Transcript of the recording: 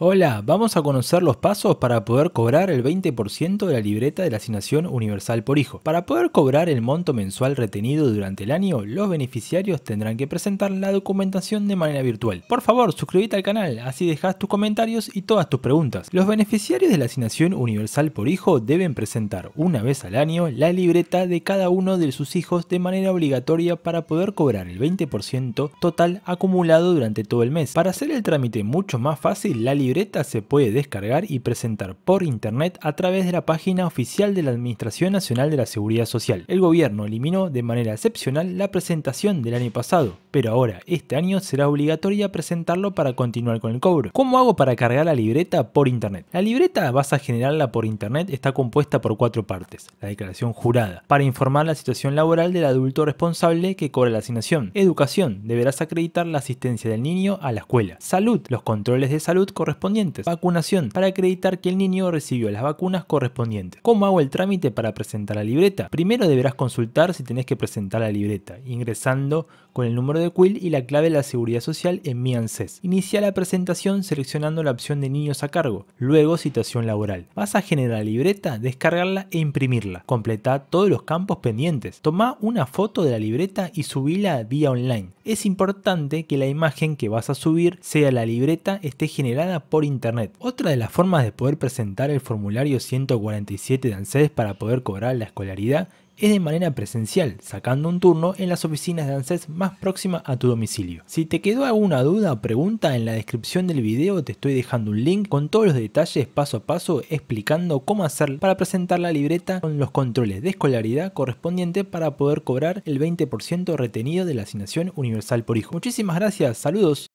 Hola, vamos a conocer los pasos para poder cobrar el 20% de la libreta de la asignación universal por hijo. Para poder cobrar el monto mensual retenido durante el año, los beneficiarios tendrán que presentar la documentación de manera virtual. Por favor, suscríbete al canal, así dejas tus comentarios y todas tus preguntas. Los beneficiarios de la asignación universal por hijo deben presentar una vez al año la libreta de cada uno de sus hijos de manera obligatoria para poder cobrar el 20% total acumulado durante todo el mes. Para hacer el trámite mucho más fácil, la libreta libreta se puede descargar y presentar por internet a través de la página oficial de la Administración Nacional de la Seguridad Social. El gobierno eliminó de manera excepcional la presentación del año pasado, pero ahora, este año, será obligatoria presentarlo para continuar con el cobro. ¿Cómo hago para cargar la libreta por internet? La libreta vas a generarla por internet está compuesta por cuatro partes. La declaración jurada, para informar la situación laboral del adulto responsable que cobra la asignación. Educación, deberás acreditar la asistencia del niño a la escuela. Salud, los controles de salud correspondientes. Vacunación, para acreditar que el niño recibió las vacunas correspondientes. ¿Cómo hago el trámite para presentar la libreta? Primero deberás consultar si tenés que presentar la libreta, ingresando con el número de Quill y la clave de la seguridad social en mi ANSES. Inicia la presentación seleccionando la opción de niños a cargo, luego situación laboral. Vas a generar libreta, descargarla e imprimirla. Completa todos los campos pendientes. Toma una foto de la libreta y subila vía online. Es importante que la imagen que vas a subir sea la libreta esté generada por internet. Otra de las formas de poder presentar el formulario 147 de ANSES para poder cobrar la escolaridad es de manera presencial, sacando un turno en las oficinas de ANSES más próxima a tu domicilio. Si te quedó alguna duda o pregunta, en la descripción del video te estoy dejando un link con todos los detalles paso a paso explicando cómo hacer para presentar la libreta con los controles de escolaridad correspondiente para poder cobrar el 20% retenido de la asignación universal por hijo. Muchísimas gracias, saludos.